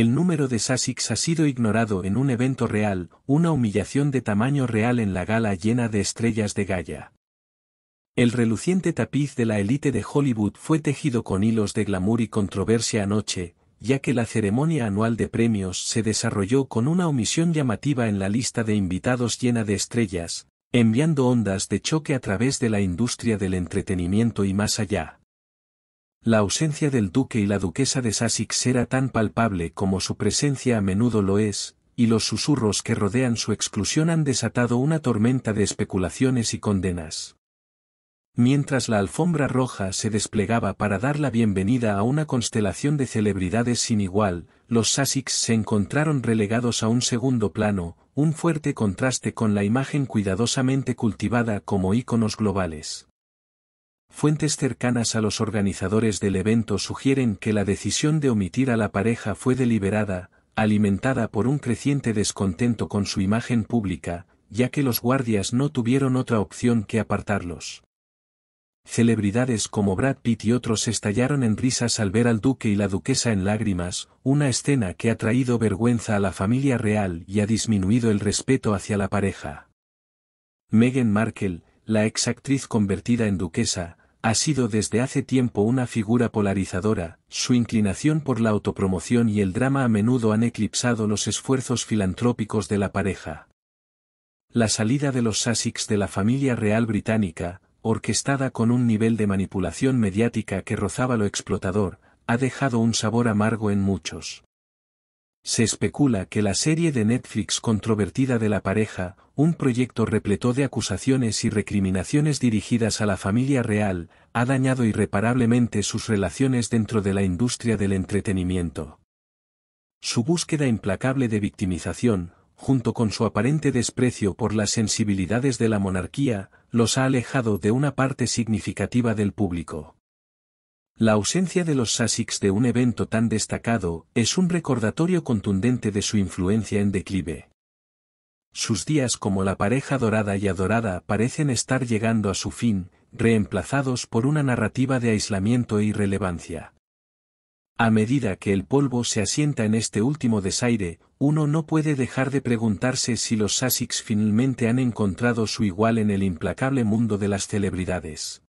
El número de Sasix ha sido ignorado en un evento real, una humillación de tamaño real en la gala llena de estrellas de Gaia. El reluciente tapiz de la élite de Hollywood fue tejido con hilos de glamour y controversia anoche, ya que la ceremonia anual de premios se desarrolló con una omisión llamativa en la lista de invitados llena de estrellas, enviando ondas de choque a través de la industria del entretenimiento y más allá. La ausencia del duque y la duquesa de Sussex era tan palpable como su presencia a menudo lo es, y los susurros que rodean su exclusión han desatado una tormenta de especulaciones y condenas. Mientras la alfombra roja se desplegaba para dar la bienvenida a una constelación de celebridades sin igual, los Sussex se encontraron relegados a un segundo plano, un fuerte contraste con la imagen cuidadosamente cultivada como íconos globales. Fuentes cercanas a los organizadores del evento sugieren que la decisión de omitir a la pareja fue deliberada, alimentada por un creciente descontento con su imagen pública, ya que los guardias no tuvieron otra opción que apartarlos. Celebridades como Brad Pitt y otros estallaron en risas al ver al duque y la duquesa en lágrimas, una escena que ha traído vergüenza a la familia real y ha disminuido el respeto hacia la pareja. Meghan Markle, la actriz convertida en duquesa, ha sido desde hace tiempo una figura polarizadora, su inclinación por la autopromoción y el drama a menudo han eclipsado los esfuerzos filantrópicos de la pareja. La salida de los Sussex de la familia real británica, orquestada con un nivel de manipulación mediática que rozaba lo explotador, ha dejado un sabor amargo en muchos. Se especula que la serie de Netflix controvertida de la pareja, un proyecto repleto de acusaciones y recriminaciones dirigidas a la familia real, ha dañado irreparablemente sus relaciones dentro de la industria del entretenimiento. Su búsqueda implacable de victimización, junto con su aparente desprecio por las sensibilidades de la monarquía, los ha alejado de una parte significativa del público. La ausencia de los Sussex de un evento tan destacado es un recordatorio contundente de su influencia en declive. Sus días como la pareja dorada y adorada parecen estar llegando a su fin, reemplazados por una narrativa de aislamiento e irrelevancia. A medida que el polvo se asienta en este último desaire, uno no puede dejar de preguntarse si los Sussex finalmente han encontrado su igual en el implacable mundo de las celebridades.